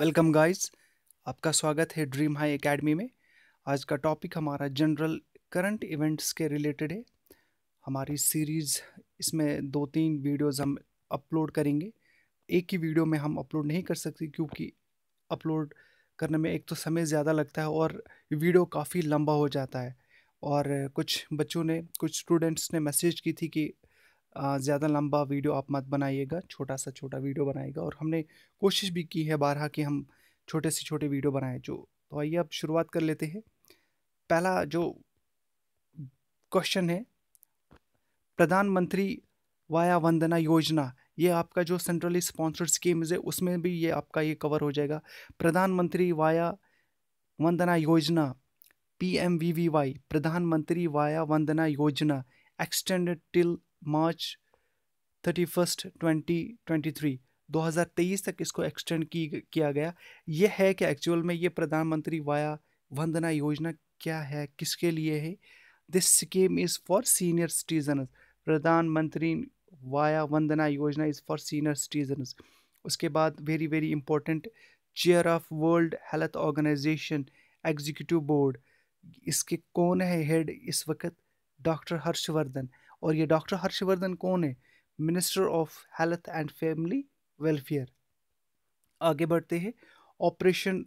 welcome guys आपका स्वागत है ड्रीम हाई एकेडमी में आज का टॉपिक हमारा जनरल करंट इवेंट्स के रिलेटेड है हमारी सीरीज़ इसमें दो तीन वीडियोस हम अपलोड करेंगे एक ही वीडियो में हम अपलोड नहीं कर सकते क्योंकि अपलोड करने में एक तो समय ज़्यादा लगता है और वीडियो काफ़ी लंबा हो जाता है और कुछ बच्चों ने कुछ स्टूडेंट्स ने मैसेज की थी कि ज़्यादा लंबा वीडियो आप मत बनाइएगा छोटा सा छोटा वीडियो बनाएगा और हमने कोशिश भी की है बारह कि हम छोटे से छोटे वीडियो बनाएं जो तो आइए अब शुरुआत कर लेते हैं पहला जो क्वेश्चन है प्रधानमंत्री वाया वंदना योजना ये आपका जो सेंट्रली स्पॉन्सर्ड स्कीम्स है उसमें भी ये आपका ये कवर हो जाएगा प्रधानमंत्री Vaya Vandana Yojana P M V V Y Pradhan Mantri Vaya Vandana Yojana extended till मार्च दो 2023 2023 तक इसको एक्सटेंड की किया गया यह है कि एक्चुअल में ये प्रधानमंत्री वाया वंदना योजना क्या है किसके लिए है this scheme is for senior citizen Pradhan Mantri Vaya Vandana Yojana is for senior citizen उसके बाद very very important chair of world health organization executive board इसके कौन है हेड इस वक्त डॉक्टर हर्षवर्धन और ये डॉक्टर हर्षवर्धन कौन है minister of health and family welfare आगे बढ़ते हैं operation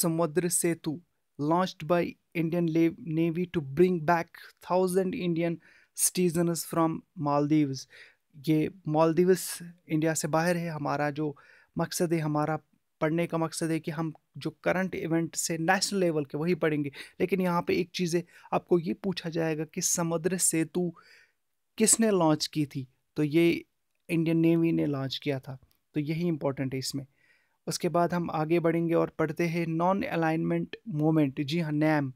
Samudra Setu launched by Indian navy to bring back thousand Indian citizens from Maldives ये मालदीव्स इंडिया से बाहर है हमारा जो मकसद है हमारा पढ़ने का मकसद है कि हम जो करंट इवेंट से नेशनल लेवल के वही पढ़ेंगे लेकिन यहाँ पे एक चीज़ है आपको ये पूछा जाएगा कि समुद्र सेतु किसने लॉन्च की थी तो ये इंडियन नेवी ने लॉन्च किया था तो यही इम्पोर्टेंट है इसमें उसके बाद हम आगे बढ़ेंगे और पढ़ते हैं नॉन अलाइनमेंट मोमेंट जी हाँ नैम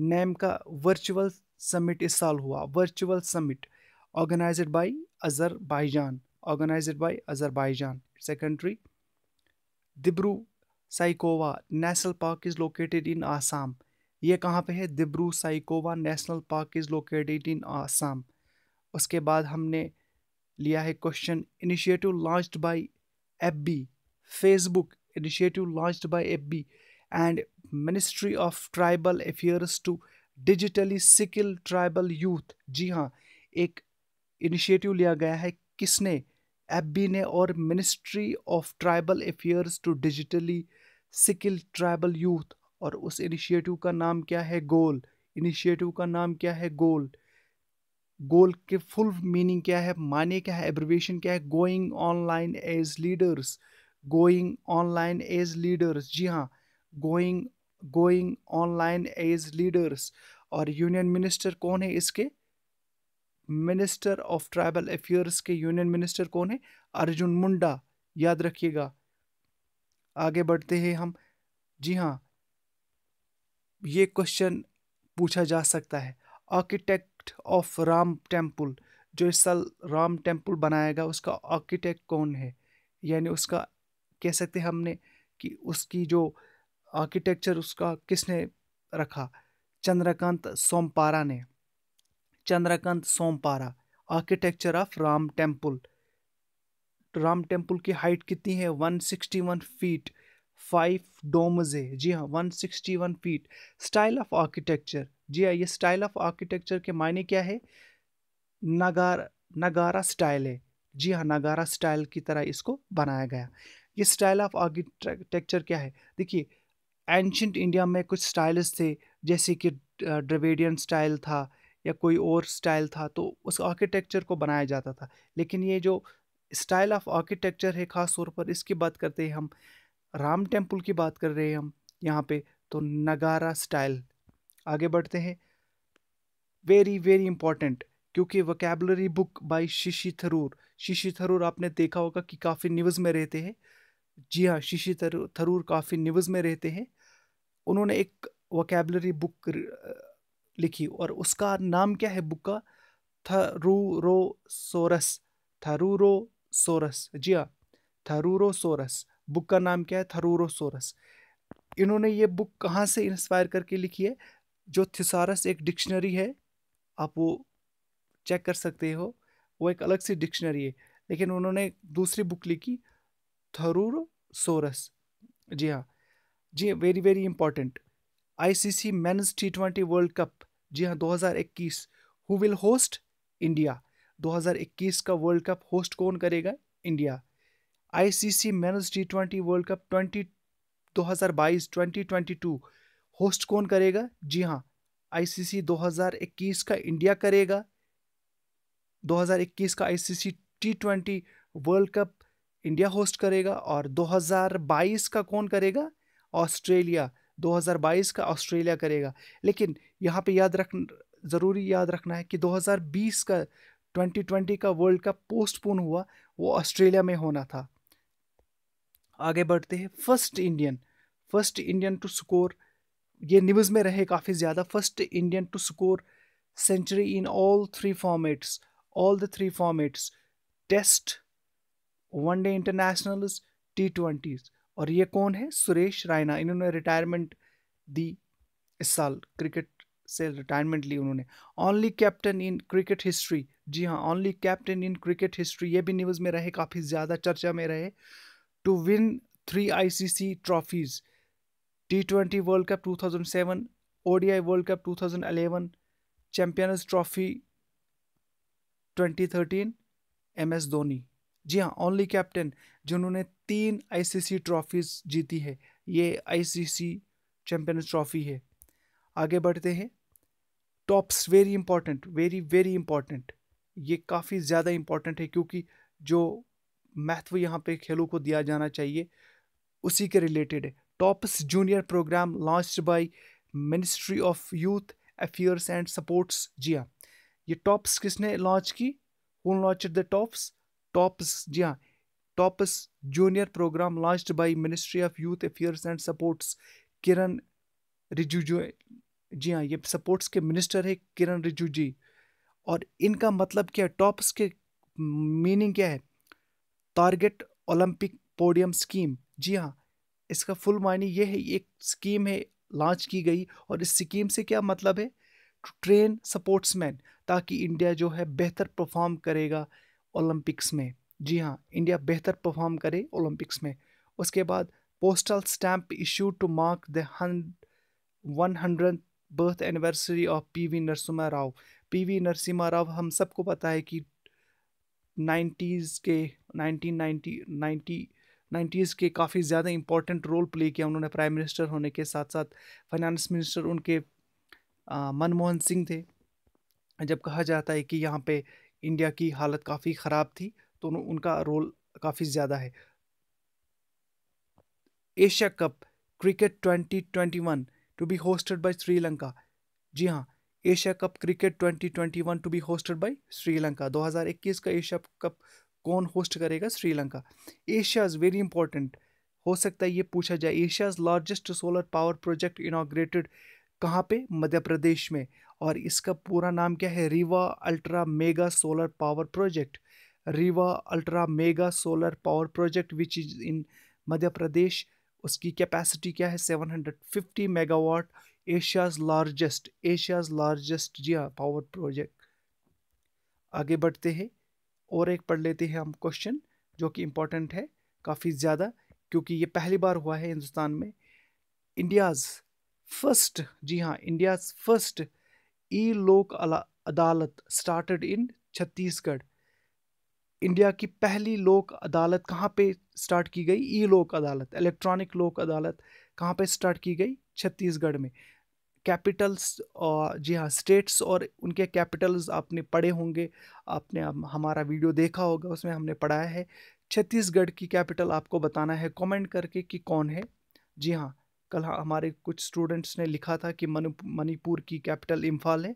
नैम का वर्चुअल समिट इस साल हुआ virtual summit organize by Azerbaijan organize by Azerbaijan it's a secondary Dibru Saikhowa national park is located in Assam ये कहाँ पे है Dibru Saikhowa national park is located in Assam उसके बाद हमने लिया है question initiative launch by F B Facebook initiative launch by F B and ministry of tribal affairs to digitally skill tribal youth जी हाँ एक इनिशिएटिव लिया गया है किसने एफ बी ने और ministry of tribal affairs to digitally skill tribal youth और उस इनिशिएटिव का नाम क्या है गोल इनिशिएटिव का नाम क्या है गोल गोल के फुल मीनिंग क्या है माने क्या है एब्रिवेशन क्या है going online as leaders going online as leaders जी हाँ going going online as leaders और यूनियन मिनिस्टर कौन है इसके मिनिस्टर ऑफ ट्राइबल अफेयर्स के यूनियन मिनिस्टर कौन है अर्जुन मुंडा याद रखिएगा आगे बढ़ते हैं हम जी हाँ ये क्वेश्चन पूछा जा सकता है architect architect of Ram temple जो इस साल राम टेम्पल बनाएगा उसका आर्किटेक्ट कौन है यानी उसका कह सकते हमने कि उसकी जो आर्किटेक्चर उसका किसने रखा चंद्रकांत सोमपारा ने Chandrakant Sompura architecture of Ram temple Ram temple की हाइट कितनी है 161 फीट फाइव डोम्स है जी हाँ 161 फीट स्टाइल ऑफ आर्किटेक्चर जी हाँ ये स्टाइल ऑफ आर्किटेक्चर के मायने क्या है नगार नगारा स्टाइल है जी हाँ नगारा स्टाइल की तरह इसको बनाया गया ये स्टाइल ऑफ आर्किटेक्चर क्या है देखिए एंशंट इंडिया में कुछ स्टाइल्स थे जैसे कि ड्रवेडियन स्टाइल था या कोई और स्टाइल था तो उस आर्किटेक्चर को बनाया जाता था लेकिन ये जो स्टाइल ऑफ आर्किटेक्चर है ख़ास तौर पर इसकी बात करते हैं हम राम टेम्पल की बात कर रहे हैं हम यहाँ पे तो नगारा स्टाइल आगे बढ़ते हैं वेरी वेरी इंपॉर्टेंट क्योंकि vocabulary book by Shashi Tharoor Shashi Tharoor आपने देखा होगा कि काफ़ी न्यूज़ में रहते हैं जी हाँ शिशि थरूर काफ़ी न्यूज़ में रहते हैं उन्होंने एक वकेबलरी बुक लिखी और उसका नाम क्या है बुक का थरूरो सोरस थरूरो सोरस जी हाँ थरूरो सोरस बुक का नाम क्या है थरूरो सोरस इन्होंने ये बुक कहाँ से इंस्पायर करके लिखी है जो थिसारस एक डिक्शनरी है आप वो चेक कर सकते हो वो एक अलग सी डिक्शनरी है लेकिन उन्होंने दूसरी बुक लिखी थरूर सोरस जी हाँ जी very very important ICC men's T twenty world cup जी हाँ 2021 हु विल होस्ट इंडिया 2021 का वर्ल्ड कप होस्ट कौन करेगा India ICC men's T twenty world cup twenty दो हज़ार होस्ट कौन करेगा जी हाँ आईसीसी 2021 का इंडिया करेगा 2021 का ICC T twenty world cup India host करेगा और 2022 का कौन करेगा ऑस्ट्रेलिया 2022 का ऑस्ट्रेलिया करेगा लेकिन यहाँ पे याद रख ज़रूरी याद रखना है कि 2020 का 2020 का वर्ल्ड कप पोस्टपोन हुआ वो ऑस्ट्रेलिया में होना था आगे बढ़ते हैं first Indian first Indian to score ये न्यूज़ में रहे काफ़ी ज़्यादा first Indian to score century in all three formats all the three formats test one day internationals T twenties और ये कौन है सुरेश रायना इन्होंने रिटायरमेंट दी इस साल क्रिकेट से रिटायरमेंट ली उन्होंने only captain in cricket history जी हाँ only captain in cricket history ये भी न्यूज़ में रहे काफ़ी ज़्यादा चर्चा में रहे to win three ICC trophies T twenty world cup two thousand seven O D I world cup two thousand eleven champions trophy twenty thirteen M S Dhoni जी हाँ ओनली कैप्टन जिन्होंने तीन आई सी सी ट्रॉफीज जीती है ये आई सी सी चैम्पियंस ट्रॉफी है आगे बढ़ते हैं TOPS very important very very important ये काफ़ी ज़्यादा इम्पॉर्टेंट है क्योंकि जो महत्व यहाँ पे खेलों को दिया जाना चाहिए उसी के रिलेटेड है TOPS junior program launch by ministry of youth affairs and sports जी हाँ ये टॉप्स किसने लॉन्च की who launch the TOPS TOPS जी हाँ TOPS junior program launch by ministry of youth affairs and sports Kiren Rijiju जी हाँ ये सपोर्ट्स के मिनिस्टर है किरण रिजू जी और इनका मतलब क्या है टॉप्स के मीनिंग क्या है टारगेट ओलंपिक पोडियम स्कीम जी हाँ इसका फुल मायने ये है एक स्कीम है लॉन्च की गई और इस स्कीम से क्या मतलब है टू ट्रेन मैन ताकि इंडिया जो है बेहतर परफॉर्म करेगा ओलंपिक्स में जी हाँ इंडिया बेहतर परफॉर्म करे ओलंपिक्स में उसके बाद postal stamp issue to mark the one hundred birth anniversary of P V Narasimha Rao P V Narasimha Rao हम सबको पता है कि नाइन्टीज़ के नाइनटीन नाइन्टी नाइन्टी नाइन्टीज़ के काफ़ी ज़्यादा इंपॉर्टेंट रोल प्ले किया उन्होंने प्राइम मिनिस्टर होने के साथ साथ फाइनेंस मिनिस्टर उनके मनमोहन सिंह थे जब कहा जाता है कि यहाँ पे इंडिया की हालत काफ़ी ख़राब थी तो उनका रोल काफ़ी ज़्यादा है Asia cup cricket 2021 to be hosted by Sri Lanka जी हाँ Asia cup cricket 2021 to be hosted by Sri Lanka 2021 का एशिया कप कौन होस्ट करेगा Sri Lanka Asia is very important हो सकता है ये पूछा जाए Asia's largest solar power project inaugurated कहाँ पे मध्य प्रदेश में और इसका पूरा नाम क्या है Rewa ultra mega solar power project Rewa ultra mega solar power project which is in Madhya Pradesh उसकी कैपेसिटी क्या है 750 megawatt Asia's largest Asia's largest जी हाँ पावर प्रोजेक्ट आगे बढ़ते हैं और एक पढ़ लेते हैं हम क्वेश्चन जो कि इम्पोर्टेंट है काफ़ी ज़्यादा क्योंकि ये पहली बार हुआ है हिंदुस्तान में इंडियाज़ फर्स्ट जी हाँ इंडियाज़ फर्स्ट ई लोक अदालत स्टार्टेड इन छत्तीसगढ़ इंडिया की पहली लोक अदालत कहाँ पे स्टार्ट की गई ई लोक अदालत इलेक्ट्रॉनिक लोक अदालत कहाँ पे स्टार्ट की गई छत्तीसगढ़ में कैपिटल्स जी हाँ स्टेट्स और उनके कैपिटल्स आपने पढ़े होंगे आपने हमारा वीडियो देखा होगा उसमें हमने पढ़ाया है छत्तीसगढ़ की कैपिटल आपको बताना है कमेंट करके कि कौन है जी हाँ कल हमारे कुछ स्टूडेंट्स ने लिखा था कि मणिपुर की कैपिटल इम्फाल है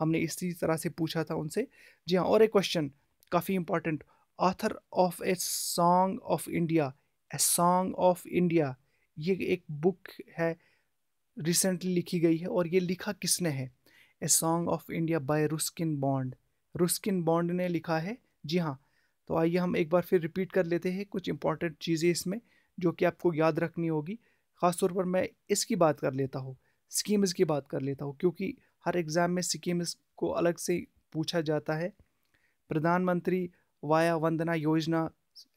हमने इसी तरह से पूछा था उनसे जी हाँ और एक क्वेश्चन काफ़ी important author of a song of India a song of India ये एक बुक है रिसेंटली लिखी गई है और ये लिखा किसने है a song of India by Ruskin Bond Ruskin Bond ने लिखा है जी हाँ तो आइए हम एक बार फिर रिपीट कर लेते हैं कुछ इंपॉर्टेंट चीज़ें इसमें जो कि आपको याद रखनी होगी ख़ासतौर पर मैं इसकी बात कर लेता हूँ स्कीम्स की बात कर लेता हूँ क्योंकि हर एग्ज़ाम में स्कीम्स को अलग से पूछा जाता है प्रधानमंत्री Vaya Vandana Yojana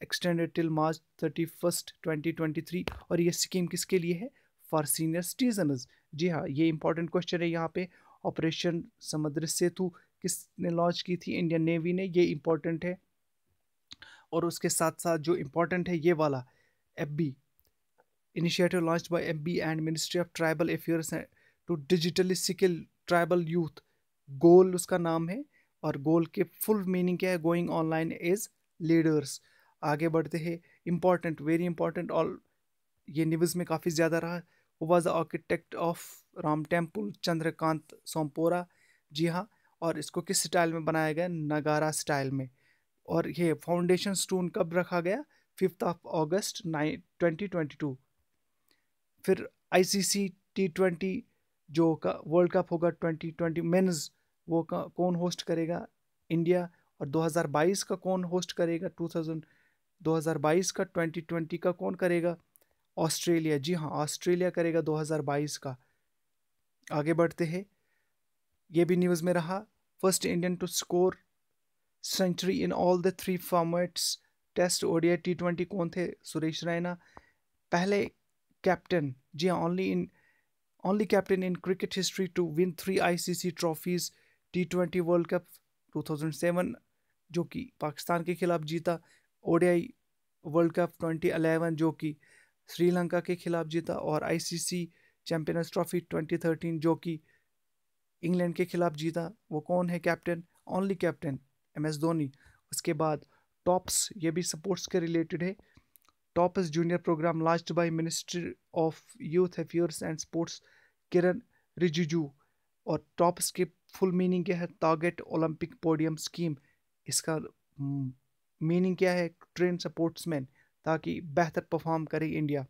extended till March thirty first twenty twenty three और ये स्कीम किसके लिए है फॉर सीनियर सिटीजनज जी हाँ ये इंपॉर्टेंट क्वेश्चन है यहाँ पे ऑपरेशन समुद्र सेतु किसने लॉन्च की थी इंडियन नेवी ने ये इंपॉर्टेंट है और उसके साथ साथ जो इंपॉर्टेंट है ये वाला F B initiative launch by F B and ministry of tribal affairs to digitally skill tribal youth goal उसका नाम है और गोल के फुल मीनिंग क्या है गोइंग ऑनलाइन एज लीडर्स आगे बढ़ते हैं इम्पॉर्टेंट वेरी इंपॉर्टेंट और ये न्यूज़ में काफ़ी ज़्यादा रहा was architect of Ram temple Chandrakant Sompura ji हाँ और इसको किस स्टाइल में बनाया गया नगारा स्टाइल में और ये फाउंडेशन स्टोन कब रखा गया fifth of August nine twenty twenty two फिर आईसीसी टी ट्वेंटी जो का वर्ल्ड कप होगा ट्वेंटी ट्वेंटी मेन्स वो का कौन होस्ट करेगा इंडिया और 2022 का कौन होस्ट करेगा 2000 2022 का 2020 का कौन करेगा ऑस्ट्रेलिया जी हाँ ऑस्ट्रेलिया करेगा 2022 का आगे बढ़ते हैं ये भी न्यूज़ में रहा first Indian to score century in all the three formats test ODI T twenty कौन थे सुरेश रैना पहले कैप्टन जी हाँ only in only captain in cricket history to win three ICC trophies T twenty world cup 2007 जो कि पाकिस्तान के खिलाफ जीता ओडीआई वर्ल्ड कप 2011 जो कि श्रीलंका के खिलाफ जीता और आईसीसी चैंपियंस ट्रॉफी 2013 जो कि इंग्लैंड के खिलाफ जीता वो कौन है captain only captain M S Dhoni उसके बाद टॉप्स ये भी स्पोर्ट्स के रिलेटेड है TOPS junior programme last by ministry of youth affairs and sports Kiren Rijiju और टॉप्स के फुल मीनिंग क्या है टारगेट ओलंपिक पोडियम स्कीम इसका मीनिंग mm, क्या है ट्रेन मैन ताकि बेहतर परफॉर्म करे इंडिया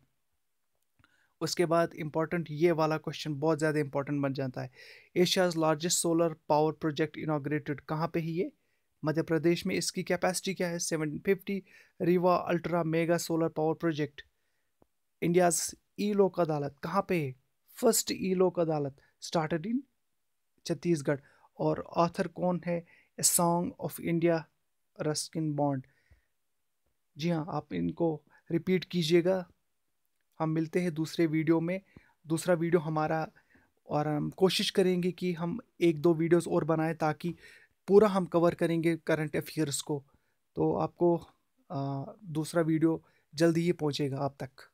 उसके बाद इम्पॉर्टेंट ये वाला क्वेश्चन बहुत ज़्यादा इंपॉर्टेंट बन जाता है Asia's largest solar power project inaugurated कहाँ पे ही ये मध्य प्रदेश में इसकी कैपेसिटी क्या है seven fifty Rewa ultra mega solar power project India's e Lok Adalat कहाँ पे है फर्स्ट ई लोक अदालत स्टार्टेड इन छत्तीसगढ़ और ऑथर कौन है a song of India Ruskin Bond ji हाँ आप इनको रिपीट कीजिएगा हम मिलते हैं दूसरे वीडियो में दूसरा वीडियो हमारा और हम कोशिश करेंगे कि हम एक दो वीडियोस और बनाएं ताकि पूरा हम कवर करेंगे करंट अफेयर्स को तो आपको आ, दूसरा वीडियो जल्दी ही पहुंचेगा आप तक